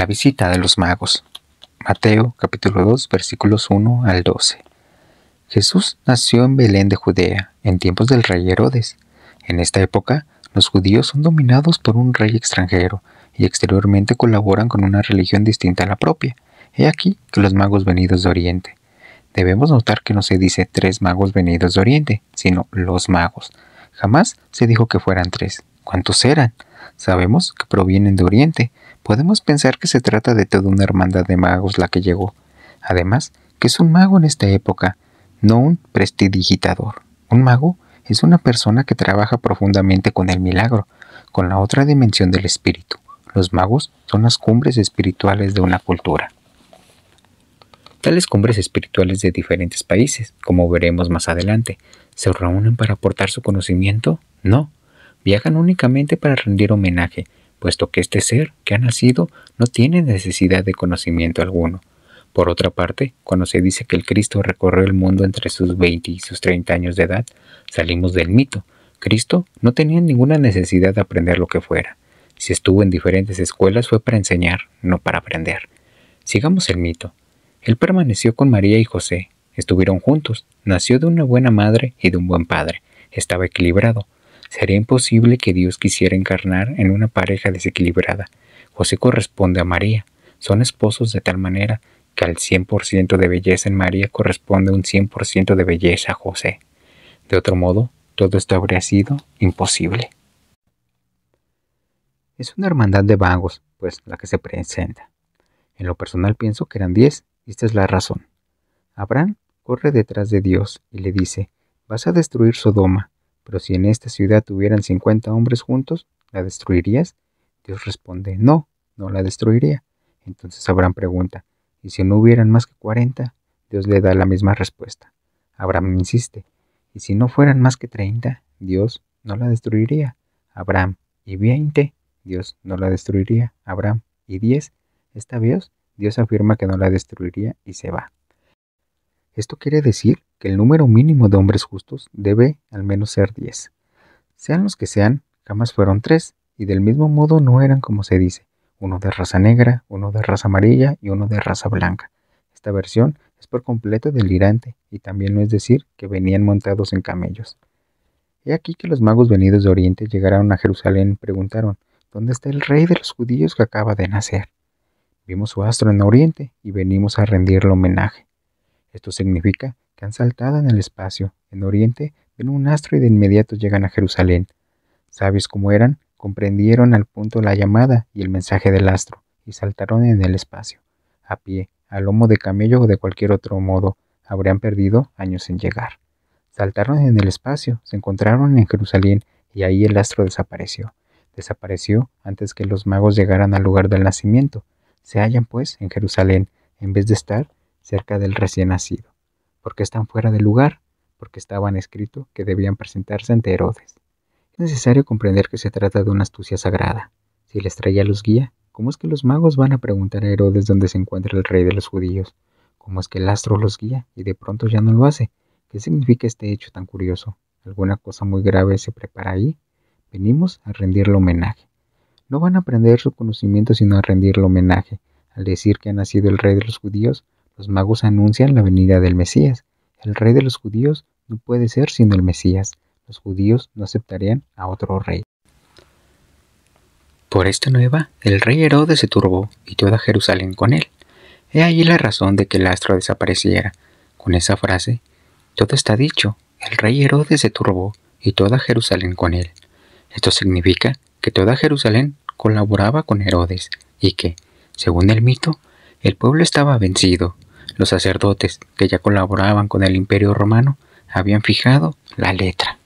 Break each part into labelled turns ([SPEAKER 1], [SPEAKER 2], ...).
[SPEAKER 1] La visita de los magos. Mateo capítulo 2 versículos 1 al 12. Jesús nació en Belén de Judea, en tiempos del rey Herodes. En esta época, los judíos son dominados por un rey extranjero y exteriormente colaboran con una religión distinta a la propia. He aquí que los magos venidos de Oriente. Debemos notar que no se dice tres magos venidos de Oriente, sino los magos. Jamás se dijo que fueran tres. ¿Cuántos eran? Sabemos que provienen de Oriente, podemos pensar que se trata de toda una hermandad de magos la que llegó. Además, que es un mago en esta época, no un prestidigitador. Un mago es una persona que trabaja profundamente con el milagro, con la otra dimensión del espíritu. Los magos son las cumbres espirituales de una cultura. Tales cumbres espirituales de diferentes países, como veremos más adelante, ¿se reúnen para aportar su conocimiento? No, viajan únicamente para rendir homenaje puesto que este ser que ha nacido no tiene necesidad de conocimiento alguno. Por otra parte, cuando se dice que el Cristo recorrió el mundo entre sus 20 y sus 30 años de edad, salimos del mito. Cristo no tenía ninguna necesidad de aprender lo que fuera. Si estuvo en diferentes escuelas fue para enseñar, no para aprender. Sigamos el mito. Él permaneció con María y José. Estuvieron juntos. Nació de una buena madre y de un buen padre. Estaba equilibrado. Sería imposible que Dios quisiera encarnar en una pareja desequilibrada. José corresponde a María. Son esposos de tal manera que al 100% de belleza en María corresponde un 100% de belleza a José. De otro modo, todo esto habría sido imposible. Es una hermandad de vagos, pues, la que se presenta. En lo personal pienso que eran 10 y esta es la razón. Abraham corre detrás de Dios y le dice, vas a destruir Sodoma, pero si en esta ciudad tuvieran 50 hombres juntos, ¿la destruirías? Dios responde, no, no la destruiría. Entonces Abraham pregunta, ¿y si no hubieran más que 40? Dios le da la misma respuesta. Abraham insiste, ¿y si no fueran más que 30? Dios no la destruiría. Abraham, ¿y 20? Dios no la destruiría. Abraham, ¿y 10? Esta vez Dios afirma que no la destruiría y se va. Esto quiere decir que el número mínimo de hombres justos debe al menos ser 10. Sean los que sean, jamás fueron tres, y del mismo modo no eran como se dice, uno de raza negra, uno de raza amarilla y uno de raza blanca. Esta versión es por completo delirante, y también no es decir que venían montados en camellos. He aquí que los magos venidos de Oriente llegaron a Jerusalén y preguntaron, ¿dónde está el rey de los judíos que acaba de nacer? Vimos su astro en Oriente y venimos a rendirle homenaje. Esto significa que han saltado en el espacio, en Oriente, en un astro y de inmediato llegan a Jerusalén. Sabios como eran, comprendieron al punto la llamada y el mensaje del astro, y saltaron en el espacio, a pie, a lomo de camello o de cualquier otro modo, habrían perdido años en llegar. Saltaron en el espacio, se encontraron en Jerusalén, y ahí el astro desapareció. Desapareció antes que los magos llegaran al lugar del nacimiento. Se hallan, pues, en Jerusalén, en vez de estar cerca del recién nacido. ¿Por qué están fuera de lugar? Porque estaban escrito que debían presentarse ante Herodes. Es necesario comprender que se trata de una astucia sagrada. Si la estrella los guía, ¿cómo es que los magos van a preguntar a Herodes dónde se encuentra el rey de los judíos? ¿Cómo es que el astro los guía y de pronto ya no lo hace? ¿Qué significa este hecho tan curioso? ¿Alguna cosa muy grave se prepara ahí? Venimos a rendirle homenaje. No van a aprender su conocimiento sino a rendirle homenaje. Al decir que ha nacido el rey de los judíos, los magos anuncian la venida del Mesías. El rey de los judíos no puede ser sino el Mesías. Los judíos no aceptarían a otro rey. Por esta nueva, el rey Herodes se turbó y toda Jerusalén con él. He ahí la razón de que el astro desapareciera. Con esa frase, todo está dicho. El rey Herodes se turbó y toda Jerusalén con él. Esto significa que toda Jerusalén colaboraba con Herodes y que, según el mito, el pueblo estaba vencido los sacerdotes, que ya colaboraban con el imperio romano, habían fijado la letra.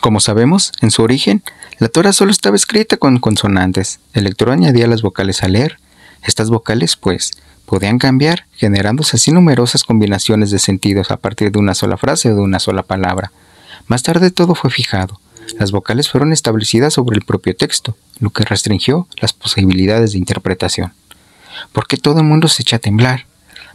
[SPEAKER 1] Como sabemos, en su origen, la Torah solo estaba escrita con consonantes. El lector añadía las vocales a leer. Estas vocales, pues, podían cambiar, generándose así numerosas combinaciones de sentidos a partir de una sola frase o de una sola palabra. Más tarde todo fue fijado. Las vocales fueron establecidas sobre el propio texto, lo que restringió las posibilidades de interpretación porque todo el mundo se echa a temblar,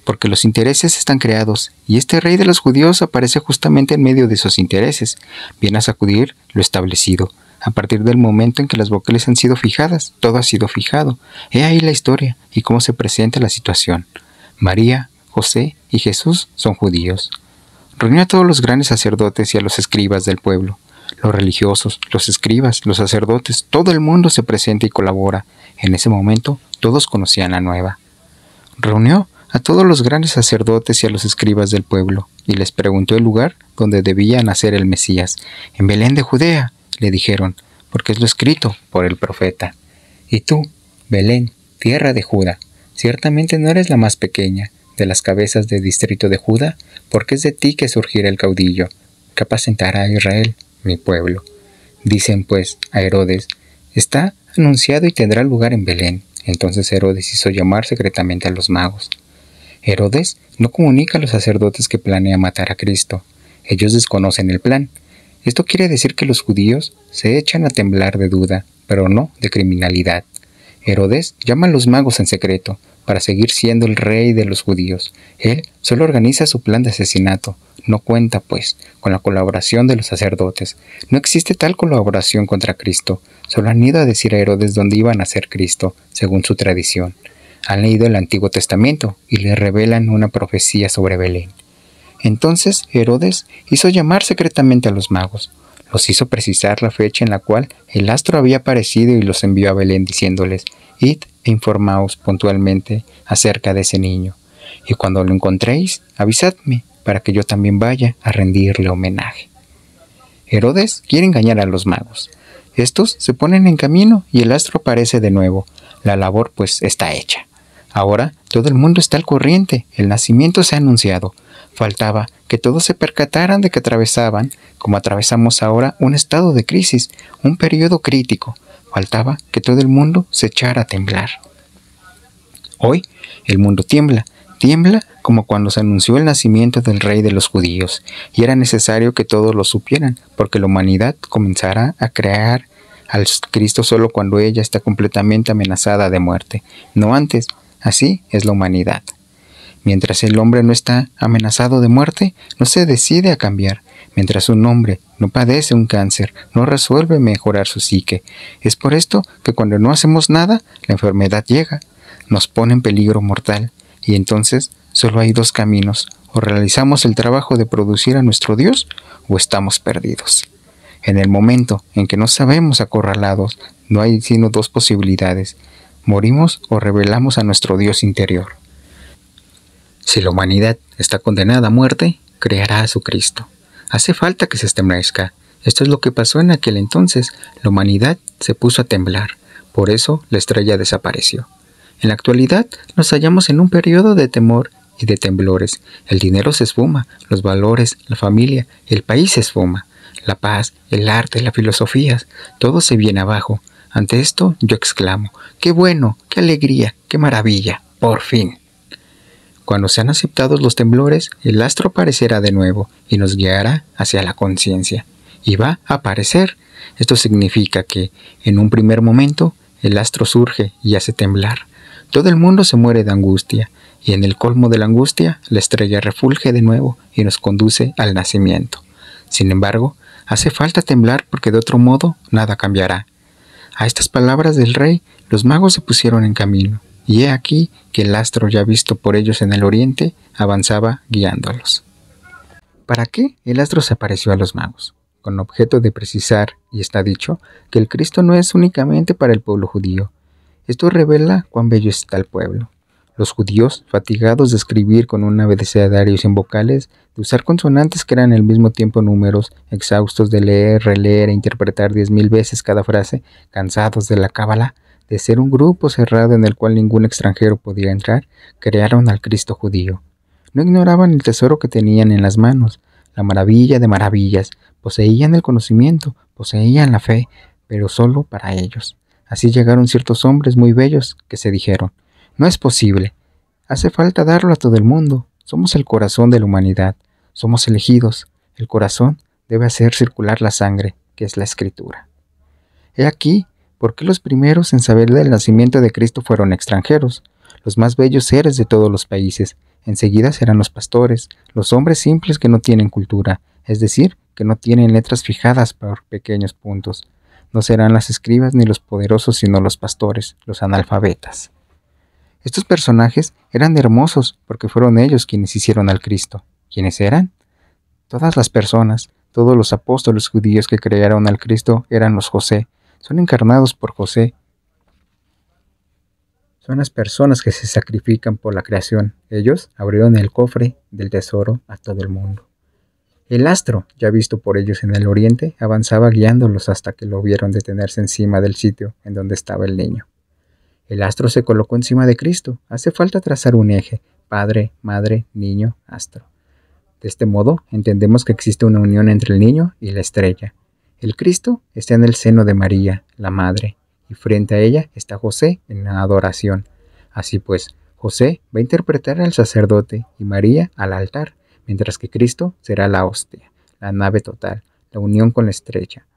[SPEAKER 1] porque los intereses están creados, y este rey de los judíos aparece justamente en medio de esos intereses, viene a sacudir lo establecido. A partir del momento en que las vocales han sido fijadas, todo ha sido fijado. He ahí la historia y cómo se presenta la situación. María, José y Jesús son judíos. Reunió a todos los grandes sacerdotes y a los escribas del pueblo. Los religiosos, los escribas, los sacerdotes, todo el mundo se presenta y colabora. En ese momento todos conocían la nueva. Reunió a todos los grandes sacerdotes y a los escribas del pueblo, y les preguntó el lugar donde debía nacer el Mesías. En Belén de Judea, le dijeron, porque es lo escrito por el profeta. Y tú, Belén, tierra de Judá, ciertamente no eres la más pequeña de las cabezas del distrito de Judá, porque es de ti que surgirá el caudillo, que apacentará a Israel, mi pueblo. Dicen pues a Herodes, está anunciado y tendrá lugar en Belén, entonces Herodes hizo llamar secretamente a los magos. Herodes no comunica a los sacerdotes que planea matar a Cristo. Ellos desconocen el plan. Esto quiere decir que los judíos se echan a temblar de duda, pero no de criminalidad. Herodes llama a los magos en secreto para seguir siendo el rey de los judíos. Él solo organiza su plan de asesinato. No cuenta, pues, con la colaboración de los sacerdotes. No existe tal colaboración contra Cristo. Solo han ido a decir a Herodes dónde iban a ser Cristo, según su tradición. Han leído el Antiguo Testamento y le revelan una profecía sobre Belén. Entonces Herodes hizo llamar secretamente a los magos. Los hizo precisar la fecha en la cual el astro había aparecido y los envió a Belén diciéndoles, Id e informaos puntualmente acerca de ese niño, y cuando lo encontréis, avisadme para que yo también vaya a rendirle homenaje. Herodes quiere engañar a los magos. Estos se ponen en camino y el astro aparece de nuevo. La labor pues está hecha. Ahora todo el mundo está al corriente, el nacimiento se ha anunciado. Faltaba que todos se percataran de que atravesaban, como atravesamos ahora, un estado de crisis, un periodo crítico. Faltaba que todo el mundo se echara a temblar. Hoy el mundo tiembla, tiembla como cuando se anunció el nacimiento del rey de los judíos, y era necesario que todos lo supieran, porque la humanidad comenzará a crear al Cristo solo cuando ella está completamente amenazada de muerte, no antes, Así es la humanidad. Mientras el hombre no está amenazado de muerte, no se decide a cambiar. Mientras un hombre no padece un cáncer, no resuelve mejorar su psique. Es por esto que cuando no hacemos nada, la enfermedad llega, nos pone en peligro mortal. Y entonces solo hay dos caminos, o realizamos el trabajo de producir a nuestro Dios, o estamos perdidos. En el momento en que no sabemos acorralados, no hay sino dos posibilidades, morimos o revelamos a nuestro Dios interior. Si la humanidad está condenada a muerte, creará a su Cristo. Hace falta que se estremezca. Esto es lo que pasó en aquel entonces. La humanidad se puso a temblar. Por eso la estrella desapareció. En la actualidad nos hallamos en un periodo de temor y de temblores. El dinero se esfuma, los valores, la familia, el país se esfuma. La paz, el arte, las filosofías, todo se viene abajo. Ante esto yo exclamo, ¡qué bueno, qué alegría, qué maravilla, por fin! Cuando sean aceptados los temblores, el astro aparecerá de nuevo y nos guiará hacia la conciencia. Y va a aparecer. Esto significa que, en un primer momento, el astro surge y hace temblar. Todo el mundo se muere de angustia, y en el colmo de la angustia, la estrella refulge de nuevo y nos conduce al nacimiento. Sin embargo, hace falta temblar porque de otro modo nada cambiará a estas palabras del rey, los magos se pusieron en camino, y he aquí que el astro ya visto por ellos en el oriente avanzaba guiándolos. ¿Para qué el astro se apareció a los magos? Con objeto de precisar, y está dicho, que el Cristo no es únicamente para el pueblo judío. Esto revela cuán bello está el pueblo, los judíos, fatigados de escribir con un abecedario sin vocales, de usar consonantes que eran al mismo tiempo números, exhaustos de leer, releer e interpretar diez mil veces cada frase, cansados de la cábala, de ser un grupo cerrado en el cual ningún extranjero podía entrar, crearon al Cristo judío. No ignoraban el tesoro que tenían en las manos, la maravilla de maravillas, poseían el conocimiento, poseían la fe, pero solo para ellos. Así llegaron ciertos hombres muy bellos que se dijeron, no es posible. Hace falta darlo a todo el mundo. Somos el corazón de la humanidad. Somos elegidos. El corazón debe hacer circular la sangre, que es la escritura. He aquí por qué los primeros en saber del nacimiento de Cristo fueron extranjeros, los más bellos seres de todos los países. Enseguida serán los pastores, los hombres simples que no tienen cultura, es decir, que no tienen letras fijadas por pequeños puntos. No serán las escribas ni los poderosos, sino los pastores, los analfabetas. Estos personajes eran hermosos porque fueron ellos quienes hicieron al Cristo. ¿Quiénes eran? Todas las personas, todos los apóstoles judíos que crearon al Cristo eran los José, son encarnados por José. Son las personas que se sacrifican por la creación. Ellos abrieron el cofre del tesoro a todo el mundo. El astro, ya visto por ellos en el oriente, avanzaba guiándolos hasta que lo vieron detenerse encima del sitio en donde estaba el niño. El astro se colocó encima de Cristo. Hace falta trazar un eje, padre, madre, niño, astro. De este modo, entendemos que existe una unión entre el niño y la estrella. El Cristo está en el seno de María, la madre, y frente a ella está José en la adoración. Así pues, José va a interpretar al sacerdote y María al altar, mientras que Cristo será la hostia, la nave total, la unión con la estrella.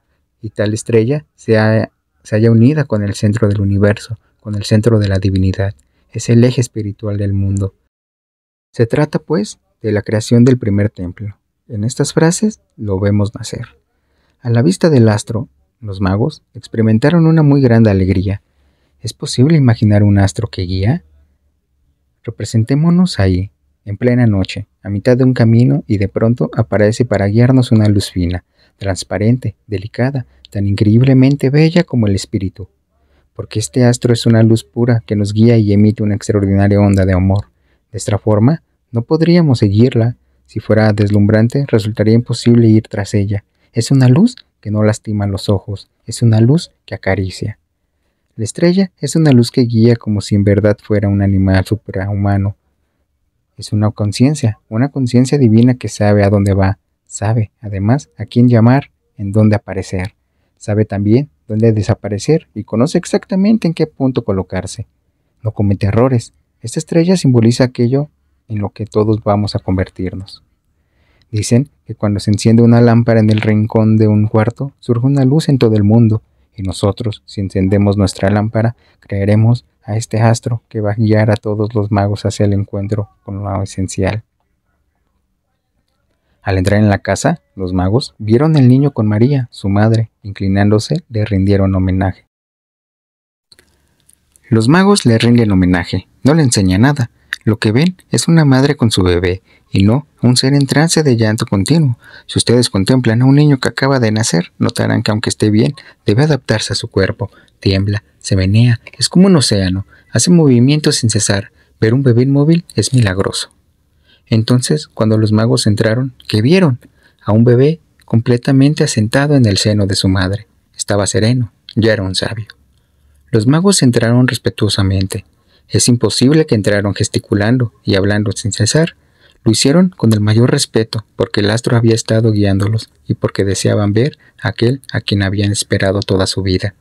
[SPEAKER 1] Y tal estrella se, haya se unida con el centro del universo, con el centro de la divinidad, es el eje espiritual del mundo. Se trata, pues, de la creación del primer templo. En estas frases lo vemos nacer. A la vista del astro, los magos experimentaron una muy grande alegría. ¿Es posible imaginar un astro que guía? Representémonos ahí, en plena noche, a mitad de un camino y de pronto aparece para guiarnos una luz fina, transparente, delicada, tan increíblemente bella como el espíritu, porque este astro es una luz pura que nos guía y emite una extraordinaria onda de amor. De esta forma, no podríamos seguirla. Si fuera deslumbrante, resultaría imposible ir tras ella. Es una luz que no lastima los ojos, es una luz que acaricia. La estrella es una luz que guía como si en verdad fuera un animal suprahumano. Es una conciencia, una conciencia divina que sabe a dónde va, sabe, además, a quién llamar, en dónde aparecer. Sabe también de desaparecer y conoce exactamente en qué punto colocarse. No comete errores. Esta estrella simboliza aquello en lo que todos vamos a convertirnos. Dicen que cuando se enciende una lámpara en el rincón de un cuarto, surge una luz en todo el mundo, y nosotros, si encendemos nuestra lámpara, creeremos a este astro que va a guiar a todos los magos hacia el encuentro con lo esencial. Al entrar en la casa, los magos vieron al niño con María, su madre, inclinándose le rindieron homenaje. Los magos le rinden homenaje, no le enseñan nada. Lo que ven es una madre con su bebé, y no un ser en trance de llanto continuo. Si ustedes contemplan a un niño que acaba de nacer, notarán que aunque esté bien, debe adaptarse a su cuerpo. Tiembla, se menea, es como un océano, hace movimientos sin cesar. Ver un bebé inmóvil es milagroso. Entonces, cuando los magos entraron, ¿qué vieron? A un bebé completamente asentado en el seno de su madre. Estaba sereno, ya era un sabio. Los magos entraron respetuosamente. Es imposible que entraron gesticulando y hablando sin cesar. Lo hicieron con el mayor respeto, porque el astro había estado guiándolos y porque deseaban ver a aquel a quien habían esperado toda su vida.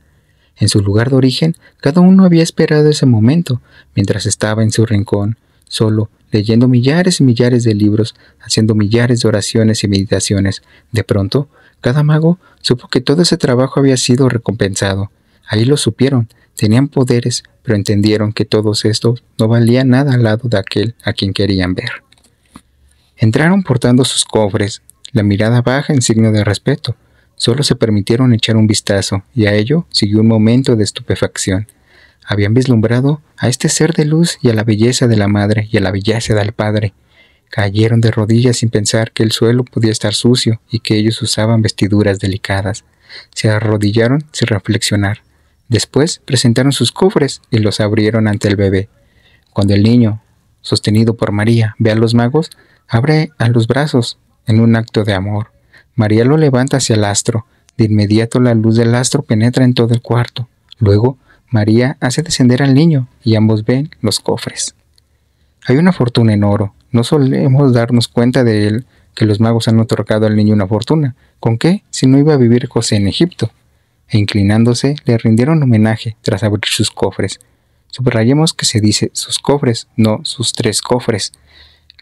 [SPEAKER 1] En su lugar de origen, cada uno había esperado ese momento, mientras estaba en su rincón, solo, leyendo millares y millares de libros, haciendo millares de oraciones y meditaciones. De pronto, cada mago supo que todo ese trabajo había sido recompensado. Ahí lo supieron, tenían poderes, pero entendieron que todos estos no valían nada al lado de aquel a quien querían ver. Entraron portando sus cofres, la mirada baja en signo de respeto. Solo se permitieron echar un vistazo, y a ello siguió un momento de estupefacción habían vislumbrado a este ser de luz y a la belleza de la madre y a la belleza del padre. Cayeron de rodillas sin pensar que el suelo podía estar sucio y que ellos usaban vestiduras delicadas. Se arrodillaron sin reflexionar. Después presentaron sus cofres y los abrieron ante el bebé. Cuando el niño, sostenido por María, ve a los magos, abre a los brazos en un acto de amor. María lo levanta hacia el astro. De inmediato la luz del astro penetra en todo el cuarto. Luego María hace descender al niño y ambos ven los cofres. Hay una fortuna en oro. No solemos darnos cuenta de él que los magos han otorgado al niño una fortuna. ¿Con qué? Si no iba a vivir José en Egipto. E inclinándose, le rindieron homenaje tras abrir sus cofres. Subrayemos que se dice sus cofres, no sus tres cofres.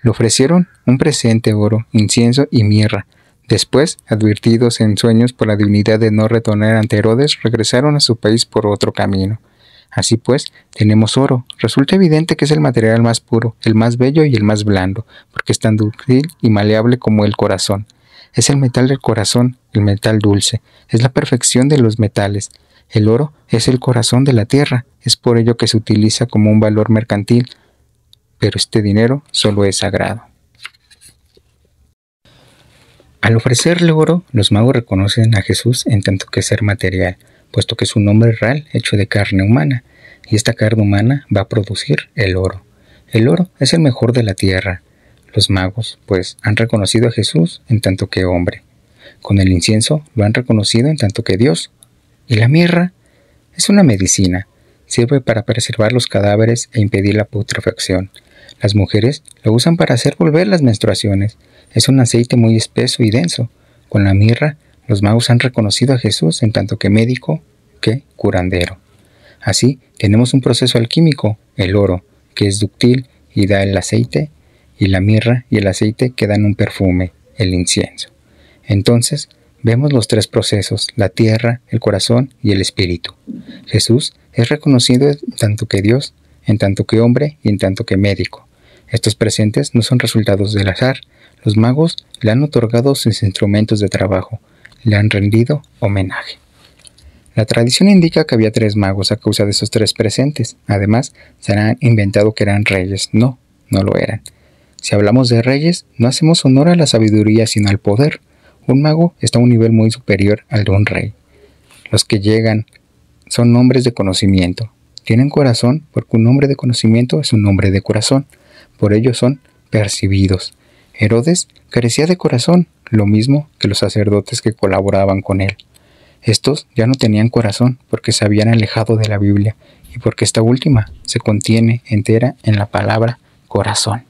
[SPEAKER 1] Le ofrecieron un presente oro, incienso y mierra Después, advertidos en sueños por la divinidad de no retornar ante Herodes, regresaron a su país por otro camino. Así pues, tenemos oro. Resulta evidente que es el material más puro, el más bello y el más blando, porque es tan dúctil y maleable como el corazón. Es el metal del corazón, el metal dulce, es la perfección de los metales. El oro es el corazón de la tierra, es por ello que se utiliza como un valor mercantil, pero este dinero solo es sagrado. Al ofrecerle oro, los magos reconocen a Jesús en tanto que ser material, puesto que su nombre hombre real, hecho de carne humana, y esta carne humana va a producir el oro. El oro es el mejor de la tierra. Los magos, pues, han reconocido a Jesús en tanto que hombre. Con el incienso lo han reconocido en tanto que Dios. Y la mirra es una medicina. Sirve para preservar los cadáveres e impedir la putrefacción. Las mujeres lo usan para hacer volver las menstruaciones. Es un aceite muy espeso y denso. Con la mirra, los magos han reconocido a Jesús en tanto que médico que curandero. Así, tenemos un proceso alquímico, el oro, que es ductil y da el aceite, y la mirra y el aceite que dan un perfume, el incienso. Entonces, vemos los tres procesos, la tierra, el corazón y el espíritu. Jesús es reconocido en tanto que Dios, en tanto que hombre y en tanto que médico. Estos presentes no son resultados del azar, magos le han otorgado sus instrumentos de trabajo, le han rendido homenaje. La tradición indica que había tres magos a causa de esos tres presentes. Además, se han inventado que eran reyes. No, no lo eran. Si hablamos de reyes, no hacemos honor a la sabiduría sino al poder. Un mago está a un nivel muy superior al de un rey. Los que llegan son hombres de conocimiento. Tienen corazón porque un hombre de conocimiento es un hombre de corazón. Por ello son percibidos. Herodes carecía de corazón, lo mismo que los sacerdotes que colaboraban con él. Estos ya no tenían corazón porque se habían alejado de la Biblia y porque esta última se contiene entera en la palabra corazón.